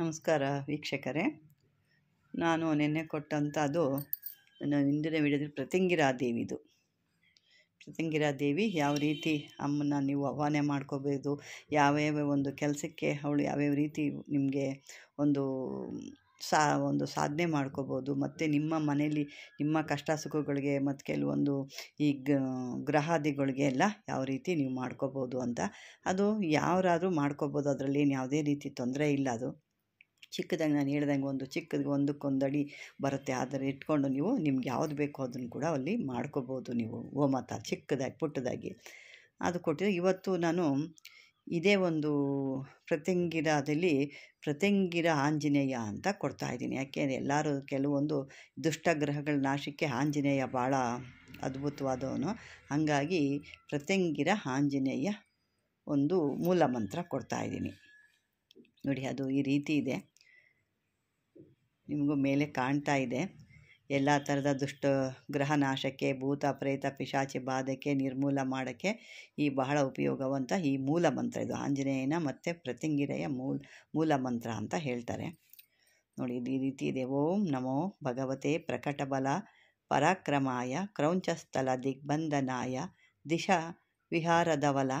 ನಮಸ್ಕಾರ ವೀಕ್ಷಕರೇ ನಾನು ನಿನ್ನೆ ಕೊಟ್ಟಂಥದ್ದು ನನ್ನ ಹಿಂದಿನ ವಿಡಿಯೋದಲ್ಲಿ ಪ್ರತಿಂಗಿರಾ ದೇವಿದು ಪ್ರತಿಂಗಿರಾ ದೇವಿ ಯಾವ ರೀತಿ ಅಮ್ಮನ ನೀವು ಆಹ್ವಾನೆ ಮಾಡ್ಕೋಬೋದು ಯಾವ್ಯಾವ ಒಂದು ಕೆಲಸಕ್ಕೆ ಅವಳು ಯಾವ್ಯಾವ ರೀತಿ ನಿಮಗೆ ಒಂದು ಸಾ ಒಂದು ಸಾಧನೆ ಮಾಡ್ಕೋಬೋದು ಮತ್ತು ನಿಮ್ಮ ಮನೇಲಿ ನಿಮ್ಮ ಕಷ್ಟ ಸುಖಗಳಿಗೆ ಮತ್ತು ಕೆಲವೊಂದು ಈ ಗ್ರಹಾದಿಗಳಿಗೆ ಎಲ್ಲ ಯಾವ ರೀತಿ ನೀವು ಮಾಡ್ಕೋಬೋದು ಅಂತ ಅದು ಯಾರಾದರೂ ಮಾಡ್ಕೋಬೋದು ಅದರಲ್ಲಿ ಏನು ಯಾವುದೇ ರೀತಿ ತೊಂದರೆ ಇಲ್ಲ ಅದು ಚಿಕ್ಕದಾಗಿ ನಾನು ಹೇಳ್ದಂಗೆ ಒಂದು ಚಿಕ್ಕದ ಒಂದಕ್ಕೊಂದು ಅಡಿ ಬರುತ್ತೆ ಆದರೆ ಇಟ್ಕೊಂಡು ನೀವು ನಿಮ್ಗೆ ಯಾವ್ದು ಬೇಕೋ ಅದನ್ನು ಕೂಡ ಅಲ್ಲಿ ಮಾಡ್ಕೋಬೋದು ನೀವು ಗೋಮಾತ ಚಿಕ್ಕದಾಗಿ ಪುಟ್ಟದಾಗಿ ಅದು ಕೊಟ್ಟಿದೆ ಇವತ್ತು ನಾನು ಇದೇ ಒಂದು ಪ್ರತಿಂಗಿರದಲ್ಲಿ ಪ್ರತಂಗಿರ ಆಂಜನೇಯ ಅಂತ ಕೊಡ್ತಾ ಇದ್ದೀನಿ ಯಾಕೆ ಎಲ್ಲರೂ ಕೆಲವೊಂದು ದುಷ್ಟಗ್ರಹಗಳ ನಾಶಕ್ಕೆ ಆಂಜನೇಯ ಭಾಳ ಅದ್ಭುತವಾದವನು ಹಾಗಾಗಿ ಪ್ರತಿಂಗಿರ ಆಂಜನೇಯ ಒಂದು ಮೂಲ ಮಂತ್ರ ಕೊಡ್ತಾಯಿದ್ದೀನಿ ನೋಡಿ ಅದು ಈ ರೀತಿ ಇದೆ ನಿಮಗೂ ಮೇಲೆ ಕಾಣ್ತಾ ಇದೆ ಎಲ್ಲ ಥರದ ದುಷ್ಟ ಗ್ರಹನಾಶಕ್ಕೆ ಭೂತ ಪ್ರೇತ ಪಿಶಾಚಿ ಬಾಧಕ್ಕೆ ನಿರ್ಮೂಲ ಮಾಡೋಕ್ಕೆ ಈ ಬಹಳ ಉಪಯೋಗವಂತ ಈ ಮೂಲ ಮಂತ್ರ ಇದು ಆಂಜನೇಯನ ಮತ್ತು ಪ್ರತಿಂಗಿರೆಯ ಮೂಲ ಮೂಲ ಮಂತ್ರ ಅಂತ ಹೇಳ್ತಾರೆ ನೋಡಿ ಇದು ಈ ರೀತಿ ಇದೆ ಓಂ ನಮೋ ಭಗವತೆ ಪ್ರಕಟಬಲ ಪರಾಕ್ರಮಾಯ ಕ್ರೌಂಚಸ್ಥಲ ದಿಗ್ಬಂಧನಾಯ ದಿಶಾ ವಿಹಾರದವಲ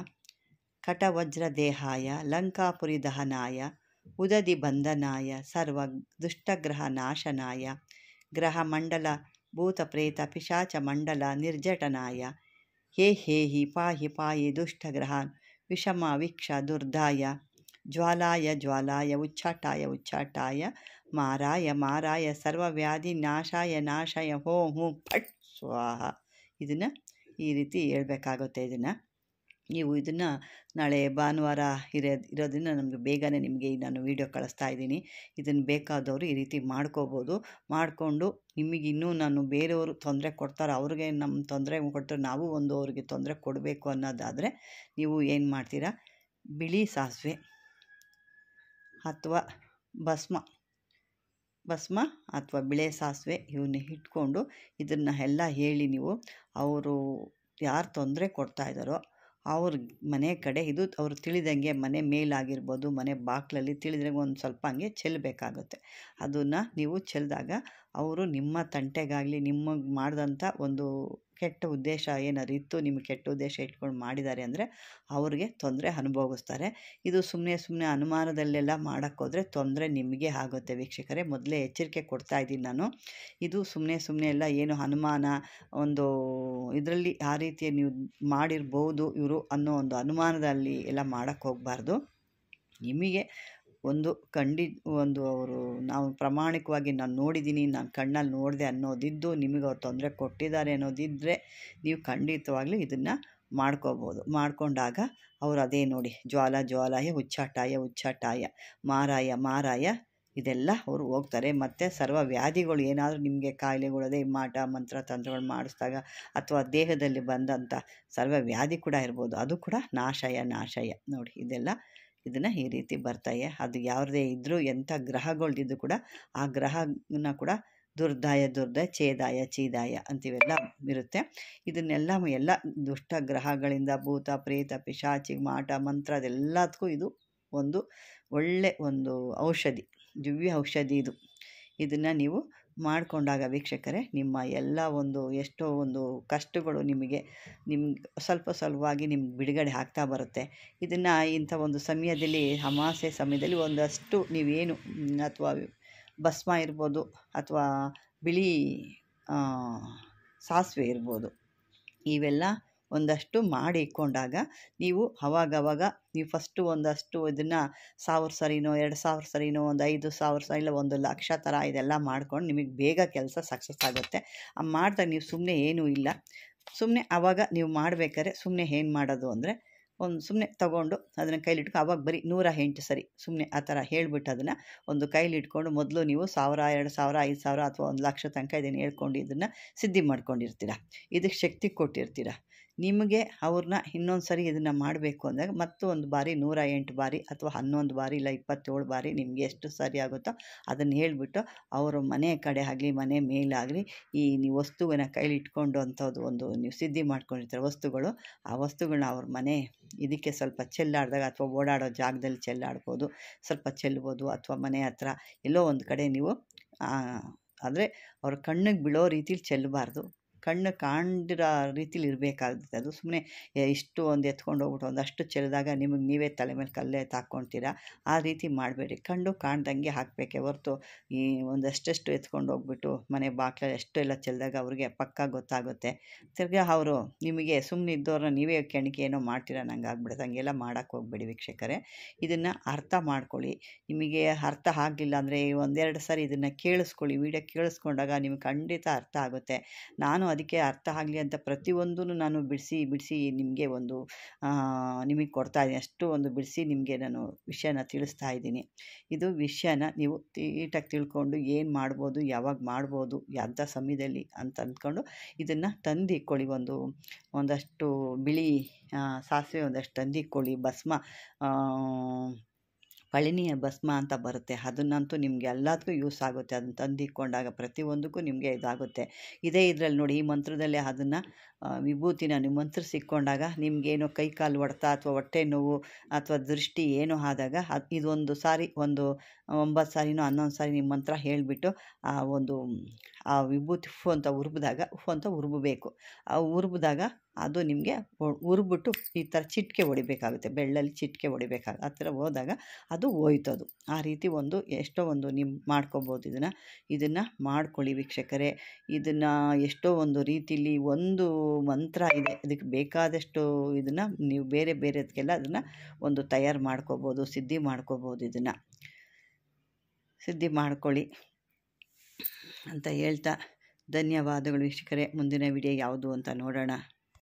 ಕಟವಜ್ರ ದೇಹಾಯ ಲಂಕಾಪುರಿ ದಹನಾಯ ಉದದಿ ಬಂಧನಾಯ ಸರ್ವ ದುಷ್ಟಗ್ರಹ ನಾಶನಾಯ ಗ್ರಹ ಮಂಡಲ ಭೂತ ಪ್ರೇತ ಪಿಶಾಚ ಮಂಡಲ ನಿರ್ಜಟನಾಯ ಹೇ ಹೇ ಹಿ ಪಾಹಿ ಪಾಯಿ ದುಷ್ಟಗ್ರಹ ವಿಷಮ ವಿಕ್ಷ ದುರ್ಧಾಯ ಜ್ವಾಲಾಯ ಜ್ವಾಲಾಯ ಉಚ್ಚಾಟಾಯ ಉಚ್ಚಾಟಾಯ ಮಾರಾಯ ಮಾರಾಯ ಸರ್ವವ್ಯಾಧಿ ನಾಶಾಯ ನಾಶಾಯ ಹೋಂ ಹೂಂ ಫಟ್ ಸ್ವಾಹ ಇದನ್ನು ಈ ರೀತಿ ಹೇಳ್ಬೇಕಾಗುತ್ತೆ ಇದನ್ನು ನೀವು ಇದನ್ನು ನಾಳೆ ಭಾನುವಾರ ಇರೋ ಇರೋದರಿಂದ ನಮಗೆ ಬೇಗನೆ ನಿಮಗೆ ನಾನು ವೀಡಿಯೋ ಕಳಿಸ್ತಾ ಇದ್ದೀನಿ ಇದನ್ನು ಬೇಕಾದವರು ಈ ರೀತಿ ಮಾಡ್ಕೋಬೋದು ಮಾಡಿಕೊಂಡು ನಿಮಗಿನ್ನೂ ನಾನು ಬೇರೆಯವರು ತೊಂದರೆ ಕೊಡ್ತಾರೆ ಅವ್ರಿಗೆ ನಮ್ಮ ತೊಂದರೆ ಕೊಟ್ಟರೆ ನಾವು ಒಂದು ಅವ್ರಿಗೆ ತೊಂದರೆ ಕೊಡಬೇಕು ಅನ್ನೋದಾದರೆ ನೀವು ಏನು ಮಾಡ್ತೀರಾ ಬಿಳಿ ಸಾಸಿವೆ ಅಥವಾ ಭಸ್ಮ ಭಸ್ಮ ಅಥವಾ ಬಿಳೆ ಸಾಸಿವೆ ಇವನ್ನ ಇಟ್ಕೊಂಡು ಇದನ್ನು ಎಲ್ಲ ಹೇಳಿ ನೀವು ಅವರು ಯಾರು ತೊಂದರೆ ಕೊಡ್ತಾ ಅವ್ರ ಮನೆ ಕಡೆ ಇದು ಅವ್ರು ತಿಳಿದಂಗೆ ಮನೆ ಮೇಲಾಗಿರ್ಬೋದು ಮನೆ ಬಾಗಿಲಲ್ಲಿ ತಿಳಿದಂಗೆ ಒಂದು ಸ್ವಲ್ಪ ಹಂಗೆ ಚೆಲ್ಲಬೇಕಾಗುತ್ತೆ ಅದನ್ನು ನೀವು ಚೆಲ್ಲಿದಾಗ ಅವರು ನಿಮ್ಮ ತಂಟೆಗಾಗಲಿ ನಿಮಗೆ ಮಾಡಿದಂಥ ಒಂದು ಕೆಟ್ಟ ಉದ್ದೇಶ ಏನಾದ್ರು ಇತ್ತು ನಿಮಗೆ ಕೆಟ್ಟ ಉದ್ದೇಶ ಇಟ್ಕೊಂಡು ಮಾಡಿದ್ದಾರೆ ಅಂದರೆ ಅವ್ರಿಗೆ ತೊಂದರೆ ಅನುಭವಿಸ್ತಾರೆ ಇದು ಸುಮ್ಮನೆ ಸುಮ್ಮನೆ ಅನುಮಾನದಲ್ಲೆಲ್ಲ ಮಾಡೋಕ್ಕೋದ್ರೆ ತೊಂದರೆ ನಿಮಗೆ ಆಗುತ್ತೆ ವೀಕ್ಷಕರೇ ಮೊದಲೇ ಎಚ್ಚರಿಕೆ ಕೊಡ್ತಾ ಇದ್ದೀನಿ ನಾನು ಇದು ಸುಮ್ಮನೆ ಸುಮ್ಮನೆ ಎಲ್ಲ ಏನು ಅನುಮಾನ ಒಂದು ಇದರಲ್ಲಿ ಆ ರೀತಿಯ ನೀವು ಮಾಡಿರ್ಬೋದು ಇವರು ಅನ್ನೋ ಒಂದು ಅನುಮಾನದಲ್ಲಿ ಎಲ್ಲ ಮಾಡೋಕ್ಕೆ ಹೋಗಬಾರ್ದು ನಿಮಗೆ ಒಂದು ಖಂಡಿ ಒಂದು ಅವರು ನಾವು ಪ್ರಾಮಾಣಿಕವಾಗಿ ನಾನು ನೋಡಿದ್ದೀನಿ ನಾನು ಕಣ್ಣಲ್ಲಿ ನೋಡಿದೆ ಅನ್ನೋದಿದ್ದು ನಿಮಗೆ ಅವ್ರು ತೊಂದರೆ ಕೊಟ್ಟಿದ್ದಾರೆ ಅನ್ನೋದಿದ್ದರೆ ನೀವು ಖಂಡಿತವಾಗ್ಲೂ ಇದನ್ನು ಮಾಡ್ಕೋಬೋದು ಮಾಡಿಕೊಂಡಾಗ ಅವರು ಅದೇ ನೋಡಿ ಜ್ವಾಲ ಜ್ವಾಲಾಯ ಹುಚ್ಚಾಟಾಯ ಹುಚ್ಚಾಟಾಯ ಮಾರಾಯ ಮಾರಾಯ ಇದೆಲ್ಲ ಅವರು ಹೋಗ್ತಾರೆ ಮತ್ತು ಸರ್ವ ವ್ಯಾಧಿಗಳು ಏನಾದರೂ ನಿಮಗೆ ಕಾಯಿಲೆಗಳು ಅದೇ ಮಾಟ ಮಂತ್ರ ತಂತ್ರಗಳು ಮಾಡಿಸಿದಾಗ ಅಥವಾ ದೇಹದಲ್ಲಿ ಬಂದಂಥ ಸರ್ವ ವ್ಯಾಧಿ ಕೂಡ ಇರ್ಬೋದು ಅದು ಕೂಡ ನಾಶಯ ನಾಶಯ ನೋಡಿ ಇದೆಲ್ಲ ಇದನ್ನು ಈ ರೀತಿ ಬರ್ತಾಯೆ ಅದು ಯಾವುದೇ ಇದ್ದರೂ ಎಂಥ ಗ್ರಹಗಳ್ದಿದ್ದು ಕೂಡ ಆ ಗ್ರಹನ ಕೂಡ ದುರ್ದಾಯ ದುರ್ದಾಯ ಛೇದಾಯ ಚೀದಾಯ ಅಂತಿವೆಲ್ಲ ಇರುತ್ತೆ ಇದನ್ನೆಲ್ಲ ಎಲ್ಲ ದುಷ್ಟ ಗ್ರಹಗಳಿಂದ ಭೂತ ಪ್ರೇತ ಪಿಶಾಚಿ ಮಾಟ ಮಂತ್ರ ಅದೆಲ್ಲದಕ್ಕೂ ಇದು ಒಂದು ಒಳ್ಳೆ ಒಂದು ಔಷಧಿ ದಿವ್ಯ ಔಷಧಿ ಇದು ಇದನ್ನು ನೀವು ಮಾಡಿಕೊಂಡಾಗ ವೀಕ್ಷಕರೇ ನಿಮ್ಮ ಎಲ್ಲ ಒಂದು ಎಷ್ಟೋ ಒಂದು ಕಷ್ಟಗಳು ನಿಮಗೆ ನಿಮ್ಗೆ ಸ್ವಲ್ಪ ಸ್ವಲ್ಪವಾಗಿ ನಿಮ್ಗೆ ಬಿಡುಗಡೆ ಆಗ್ತಾ ಬರುತ್ತೆ ಇದನ್ನು ಇಂಥ ಒಂದು ಸಮಯದಲ್ಲಿ ಅಮಾಸೆ ಸಮಯದಲ್ಲಿ ಒಂದಷ್ಟು ನೀವೇನು ಅಥವಾ ಭಸ್ಮ ಇರ್ಬೋದು ಅಥವಾ ಬಿಳಿ ಸಾಸಿವೆ ಇರ್ಬೋದು ಇವೆಲ್ಲ ಒಂದಷ್ಟು ಮಾಡಿ ಇಟ್ಕೊಂಡಾಗ ನೀವು ಅವಾಗವಾಗ ನೀವು ಫಸ್ಟು ಒಂದಷ್ಟು ಇದನ್ನು ಸಾವಿರ ಸರಿನೋ ಎರಡು ಸಾವಿರ ಸರಿನೋ ಒಂದು ಐದು ಸಾವಿರ ಸರಿ ಇಲ್ಲ ಒಂದು ಲಕ್ಷ ಥರ ಇದೆಲ್ಲ ಮಾಡ್ಕೊಂಡು ನಿಮಗೆ ಬೇಗ ಕೆಲಸ ಸಕ್ಸಸ್ ಆಗುತ್ತೆ ಆ ಮಾಡಿದಾಗ ನೀವು ಸುಮ್ಮನೆ ಏನೂ ಇಲ್ಲ ಸುಮ್ಮನೆ ಆವಾಗ ನೀವು ಮಾಡಬೇಕಾದ್ರೆ ಸುಮ್ಮನೆ ಏನು ಮಾಡೋದು ಅಂದರೆ ಒಂದು ಸುಮ್ಮನೆ ತೊಗೊಂಡು ಅದನ್ನು ಕೈಲಿಟ್ಕೊಂಡು ಅವಾಗ ಬರೀ ನೂರ ಎಂಟು ಸರಿ ಸುಮ್ಮನೆ ಆ ಥರ ಹೇಳಿಬಿಟ್ಟು ಅದನ್ನು ಒಂದು ಕೈಲಿಟ್ಕೊಂಡು ಮೊದಲು ನೀವು ಸಾವಿರ ಎರಡು ಸಾವಿರ ಐದು ಸಾವಿರ ಅಥವಾ ಒಂದು ಲಕ್ಷ ತನಕ ಇದನ್ನು ಹೇಳ್ಕೊಂಡು ಇದನ್ನು ಸಿದ್ಧಿ ಮಾಡ್ಕೊಂಡಿರ್ತೀರ ಇದಕ್ಕೆ ಶಕ್ತಿ ಕೊಟ್ಟಿರ್ತೀರ ನಿಮಗೆ ಅವ್ರನ್ನ ಇನ್ನೊಂದು ಸರಿ ಇದನ್ನು ಮಾಡಬೇಕು ಅಂದಾಗ ಮತ್ತೊಂದು ಬಾರಿ ನೂರ ಎಂಟು ಬಾರಿ ಅಥವಾ ಹನ್ನೊಂದು ಬಾರಿ ಇಲ್ಲ ಇಪ್ಪತ್ತೇಳು ಬಾರಿ ನಿಮಗೆ ಎಷ್ಟು ಸರಿ ಆಗುತ್ತೋ ಅದನ್ನು ಹೇಳಿಬಿಟ್ಟು ಅವರು ಮನೆ ಕಡೆ ಆಗಲಿ ಮನೆ ಮೇಲಾಗಲಿ ಈ ನೀವು ವಸ್ತುವಿನ ಕೈಲಿಟ್ಕೊಂಡು ಇಟ್ಕೊಂಡು ಅಂಥದ್ದು ಒಂದು ನೀವು ಸಿದ್ಧಿ ಮಾಡ್ಕೊಂಡಿರ್ತಾರೆ ವಸ್ತುಗಳು ಆ ವಸ್ತುಗಳನ್ನ ಅವ್ರ ಮನೆ ಇದಕ್ಕೆ ಸ್ವಲ್ಪ ಚೆಲ್ಲಾಡಿದಾಗ ಅಥವಾ ಓಡಾಡೋ ಜಾಗದಲ್ಲಿ ಚೆಲ್ಲಾಡ್ಬೋದು ಸ್ವಲ್ಪ ಚೆಲ್ಬೋದು ಅಥವಾ ಮನೆ ಹತ್ರ ಎಲ್ಲೋ ಒಂದು ಕಡೆ ನೀವು ಆದರೆ ಅವ್ರ ಕಣ್ಣಿಗೆ ಬೀಳೋ ರೀತಿಲಿ ಚೆಲ್ಲಬಾರ್ದು ಕಣ್ಣು ಕಾಣಿರೋ ರೀತಿಲಿ ಇರಬೇಕಾಗುತ್ತೆ ಅದು ಸುಮ್ಮನೆ ಇಷ್ಟು ಒಂದು ಎತ್ಕೊಂಡು ಹೋಗ್ಬಿಟ್ಟು ಒಂದಷ್ಟು ಚೆಲ್ಲಿದಾಗ ನಿಮಗೆ ನೀವೇ ತಲೆ ಮೇಲೆ ಕಲ್ಲೇ ತಾಕೊಳ್ತೀರಾ ಆ ರೀತಿ ಮಾಡಬೇಡಿ ಕಣ್ಣು ಕಾಣ್ದಂಗೆ ಹಾಕಬೇಕೆ ಹೊರತು ಈ ಒಂದಷ್ಟೆಷ್ಟು ಎತ್ಕೊಂಡು ಹೋಗ್ಬಿಟ್ಟು ಮನೆ ಬಾಕ್ಲಲ್ಲಿ ಎಲ್ಲ ಚೆಲ್ಲಿದಾಗ ಅವ್ರಿಗೆ ಪಕ್ಕ ಗೊತ್ತಾಗುತ್ತೆ ತಿರ್ಗಾ ಅವರು ನಿಮಗೆ ಸುಮ್ಮನೆ ಇದ್ದವ್ರನ್ನ ನೀವೇ ಕೆಣಕಿ ಏನೋ ಮಾಡ್ತೀರಾ ನಂಗೆ ಆಗ್ಬಿಡುತ್ತೆ ಹಂಗೆಲ್ಲ ಮಾಡೋಕೆ ಹೋಗ್ಬೇಡಿ ವೀಕ್ಷಕರೇ ಇದನ್ನು ಅರ್ಥ ಮಾಡ್ಕೊಳ್ಳಿ ನಿಮಗೆ ಅರ್ಥ ಆಗಲಿಲ್ಲ ಅಂದರೆ ಒಂದೆರಡು ಸಾರಿ ಇದನ್ನು ಕೇಳಿಸ್ಕೊಳ್ಳಿ ವಿಡಿಯೋ ಕೇಳಿಸ್ಕೊಂಡಾಗ ನಿಮ್ಗೆ ಖಂಡಿತ ಅರ್ಥ ಆಗುತ್ತೆ ನಾನು ಅದಕ್ಕೆ ಅರ್ಥ ಆಗಲಿ ಅಂತ ಪ್ರತಿಯೊಂದೂ ನಾನು ಬಿಡಿಸಿ ಬಿಡಿಸಿ ನಿಮಗೆ ಒಂದು ನಿಮಗೆ ಕೊಡ್ತಾ ಇದ್ದೀನಿ ಅಷ್ಟು ಒಂದು ಬಿಡಿಸಿ ನಿಮಗೆ ನಾನು ವಿಷಯನ ತಿಳಿಸ್ತಾ ಇದ್ದೀನಿ ಇದು ವಿಷಯನ ನೀವು ತೀಟಾಗಿ ತಿಳ್ಕೊಂಡು ಏನು ಮಾಡ್ಬೋದು ಯಾವಾಗ ಮಾಡ್ಬೋದು ಯಾವ ಸಮಯದಲ್ಲಿ ಅಂತ ಅಂದ್ಕೊಂಡು ಇದನ್ನು ತಂದಿಕ್ಕೊಳ್ಳಿ ಒಂದು ಒಂದಷ್ಟು ಬಿಳಿ ಸಾಸಿವೆ ಒಂದಷ್ಟು ತಂದಿಕ್ಕೊಳ್ಳಿ ಭಸ್ಮ ಕಳಿನಿಯ ಭಸ್ಮ ಅಂತ ಬರುತ್ತೆ ಅದನ್ನಂತೂ ನಿಮಗೆ ಎಲ್ಲದಕ್ಕೂ ಯೂಸ್ ಆಗುತ್ತೆ ಅದನ್ನ ಇಟ್ಕೊಂಡಾಗ ಪ್ರತಿಯೊಂದಕ್ಕೂ ನಿಮಗೆ ಇದಾಗುತ್ತೆ ಇದೇ ಇದರಲ್ಲಿ ನೋಡಿ ಈ ಮಂತ್ರದಲ್ಲೇ ಅದನ್ನು ವಿಭೂತಿನ ನೀವು ಸಿಕ್ಕೊಂಡಾಗ ನಿಮಗೇನೋ ಕೈ ಕಾಲು ಹೊಡೆತ ಅಥವಾ ಹೊಟ್ಟೆ ನೋವು ಅಥವಾ ದೃಷ್ಟಿ ಏನೋ ಆದಾಗ ಅದು ಇದೊಂದು ಸಾರಿ ಒಂದು ಒಂಬತ್ತು ಸಾರಿನೋ ಹನ್ನೊಂದು ಸಾರಿ ನಿಮ್ಮ ಮಂತ್ರ ಹೇಳಿಬಿಟ್ಟು ಆ ಒಂದು ಆ ವಿಭೂತಿ ಹೂ ಅಂತ ಉರ್ಬಿದಾಗ ಹೂ ಅಂತ ಉರುಬಬೇಕು ಆ ಉರ್ಬಿದಾಗ ಅದು ನಿಮಗೆ ಉರ್ಬಿಟ್ಟು ಈ ಥರ ಚಿಟಿಕೆ ಹೊಡಿಬೇಕಾಗುತ್ತೆ ಬೆಳ್ಳಲ್ಲಿ ಚಿಟಿಕೆ ಹೊಡಿಬೇಕಾಗ ಆ ಥರ ಹೋದಾಗ ಅದು ಹೋಯ್ತದು ಆ ರೀತಿ ಒಂದು ಎಷ್ಟೋ ಒಂದು ನಿಮ್ಮ ಮಾಡ್ಕೊಬೋದು ಇದನ್ನು ಇದನ್ನು ಮಾಡ್ಕೊಳ್ಳಿ ವೀಕ್ಷಕರೇ ಇದನ್ನು ಎಷ್ಟೋ ಒಂದು ರೀತಿಲಿ ಒಂದು ಮಂತ್ರ ಇದೆ ಅದಕ್ಕೆ ಬೇಕಾದಷ್ಟು ಇದನ್ನು ನೀವು ಬೇರೆ ಬೇರೆದಕ್ಕೆಲ್ಲ ಅದನ್ನು ಒಂದು ತಯಾರು ಮಾಡ್ಕೋಬೋದು ಸಿದ್ಧಿ ಮಾಡ್ಕೋಬೋದು ಇದನ್ನು ಸಿದ್ಧಿ ಮಾಡ್ಕೊಳ್ಳಿ ಅಂತ ಹೇಳ್ತಾ ಧನ್ಯವಾದಗಳು ವೀಕ್ಷಕರೇ ಮುಂದಿನ ವಿಡಿಯೋ ಯಾವುದು ಅಂತ ನೋಡೋಣ